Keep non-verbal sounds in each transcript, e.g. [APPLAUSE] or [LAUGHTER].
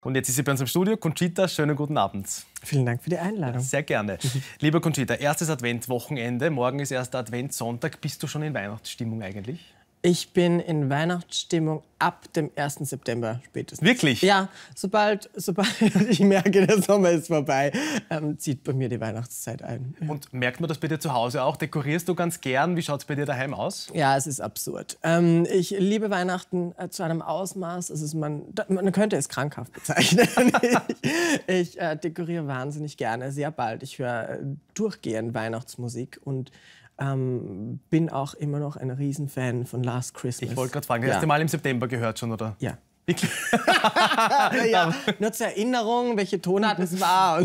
Und jetzt ist sie bei uns im Studio. Conchita, schönen guten Abend. Vielen Dank für die Einladung. Sehr gerne. [LAUGHS] Mhm. Liebe Conchita, erstes Adventwochenende. Morgen ist erster Adventssonntag. Bist du schon in Weihnachtsstimmung eigentlich? Ich bin in Weihnachtsstimmung ab dem 1. September spätestens. Wirklich? Ja, sobald, sobald [LAUGHS] ich merke, der Sommer ist vorbei, ähm, zieht bei mir die Weihnachtszeit ein. Und merkt man das bei dir zu Hause auch? Dekorierst du ganz gern? Wie schaut es bei dir daheim aus? Ja, es ist absurd. Ähm, ich liebe Weihnachten äh, zu einem Ausmaß, also man, man könnte es krankhaft bezeichnen. [LAUGHS] ich, ich äh, dekoriere wahnsinnig gerne, sehr bald. Ich höre äh, durchgehend Weihnachtsmusik und ähm, bin auch immer noch ein Riesenfan von Last Christmas. Ich wollte gerade fragen, das ja. erste Mal im September gehört schon, oder? Ja. [LAUGHS] ja, nur zur Erinnerung, welche Tonart es war.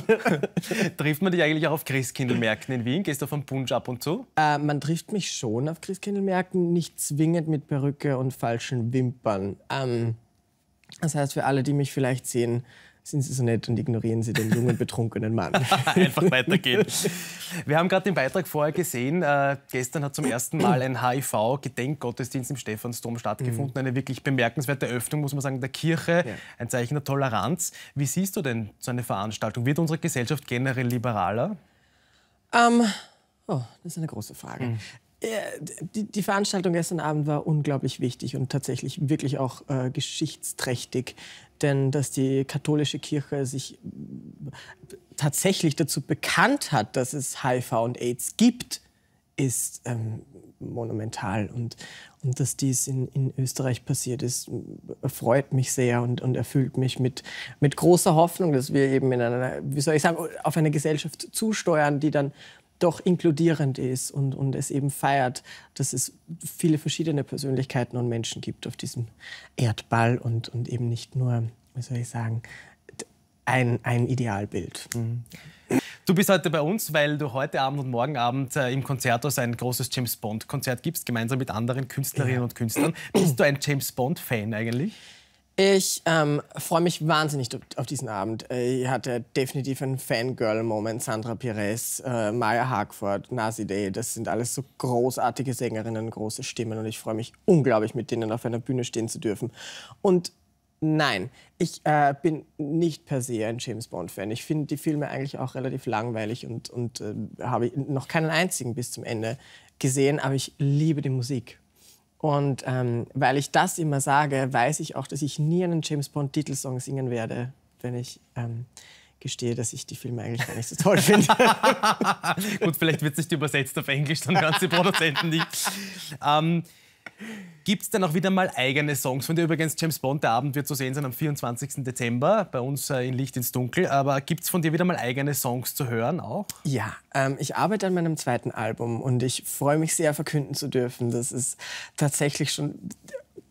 [LAUGHS] trifft man dich eigentlich auch auf Christkindlmärkten in Wien? Gehst du auf einen Punsch ab und zu? Äh, man trifft mich schon auf Christkindlmärkten, nicht zwingend mit Perücke und falschen Wimpern. Ähm, das heißt, für alle, die mich vielleicht sehen, sind Sie so nett und ignorieren Sie den jungen betrunkenen Mann. [LAUGHS] Einfach weitergehen. Wir haben gerade den Beitrag vorher gesehen. Äh, gestern hat zum ersten Mal ein HIV-Gedenkgottesdienst im Stephansdom stattgefunden. Mhm. Eine wirklich bemerkenswerte Öffnung, muss man sagen, der Kirche. Ja. Ein Zeichen der Toleranz. Wie siehst du denn so eine Veranstaltung? Wird unsere Gesellschaft generell liberaler? Ähm, oh, das ist eine große Frage. Mhm. Äh, die, Veranstaltung gestern Abend war unglaublich wichtig und tatsächlich wirklich auch äh, geschichtsträchtig, denn dass die katholische Kirche sich äh, tatsächlich dazu bekannt hat, dass es HIV und AIDS gibt, ist ähm, monumental und, und dass dies in, in Österreich passiert ist, erfreut mich sehr und, und erfüllt mich mit, mit großer Hoffnung, dass wir eben in einer, wie soll ich sagen, auf eine Gesellschaft zusteuern, die dann doch inkludierend ist und, und es eben feiert, dass es viele verschiedene Persönlichkeiten und Menschen gibt auf diesem Erdball und, und eben nicht nur, wie soll ich sagen, ein, ein Idealbild. Mhm. Du bist heute bei uns, weil du heute Abend und morgen Abend äh, im Konzerthaus ein großes James Bond-Konzert gibst, gemeinsam mit anderen Künstlerinnen ja. und Künstlern. Bist du ein James Bond-Fan eigentlich? Ich ähm, freue mich wahnsinnig auf diesen Abend. Äh, ich hatte definitiv einen Fangirl-Moment. Sandra Pires, äh, Maya Harkford, Day, das sind alles so großartige Sängerinnen, große Stimmen und ich freue mich unglaublich, mit denen auf einer Bühne stehen zu dürfen. Und Nein, ich äh, bin nicht per se ein James Bond-Fan. Ich finde die Filme eigentlich auch relativ langweilig und, und äh, habe noch keinen einzigen bis zum Ende gesehen, aber ich liebe die Musik. Und ähm, weil ich das immer sage, weiß ich auch, dass ich nie einen James Bond Titelsong singen werde, wenn ich ähm, gestehe, dass ich die Filme eigentlich gar nicht so toll finde. [LAUGHS] Gut, vielleicht wird sich die übersetzt auf Englisch, dann ganze [LAUGHS] Produzenten nicht. Ähm, gibt es dann auch wieder mal eigene Songs, von dir? übrigens James Bond, der Abend wird zu sehen sein am 24. Dezember bei uns äh, in Licht ins Dunkel. Aber gibt es von dir wieder mal eigene Songs zu hören auch? Ja, ähm, ich arbeite an meinem zweiten Album und ich freue mich sehr, verkünden zu dürfen, dass es tatsächlich schon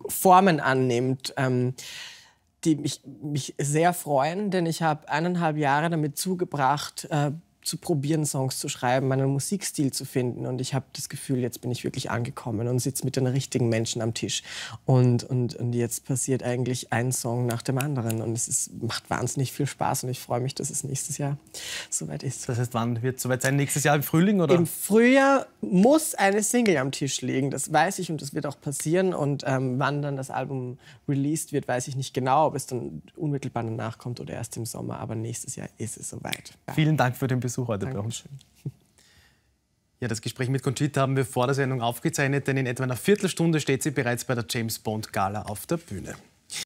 Formen annimmt. Ähm, die mich, mich sehr freuen, denn ich habe eineinhalb Jahre damit zugebracht, äh, zu probieren, Songs zu schreiben, meinen Musikstil zu finden. Und ich habe das Gefühl, jetzt bin ich wirklich angekommen und sitze mit den richtigen Menschen am Tisch. Und, und, und jetzt passiert eigentlich ein Song nach dem anderen. Und es ist, macht wahnsinnig viel Spaß und ich freue mich, dass es nächstes Jahr soweit ist. Das heißt, wann wird es soweit sein? Nächstes Jahr im Frühling? Oder? Im Frühjahr muss eine Single am Tisch liegen. Das weiß ich und das wird auch passieren. Und ähm, wann dann das Album released wird, weiß ich nicht genau, ob es dann unmittelbar danach kommt oder erst im Sommer. Aber nächstes Jahr ist es soweit. Ja. Vielen Dank für den Besuch. Besuch heute Dankeschön. bei uns. Ja, das Gespräch mit Conchita haben wir vor der Sendung aufgezeichnet, denn in etwa einer Viertelstunde steht sie bereits bei der James Bond Gala auf der Bühne.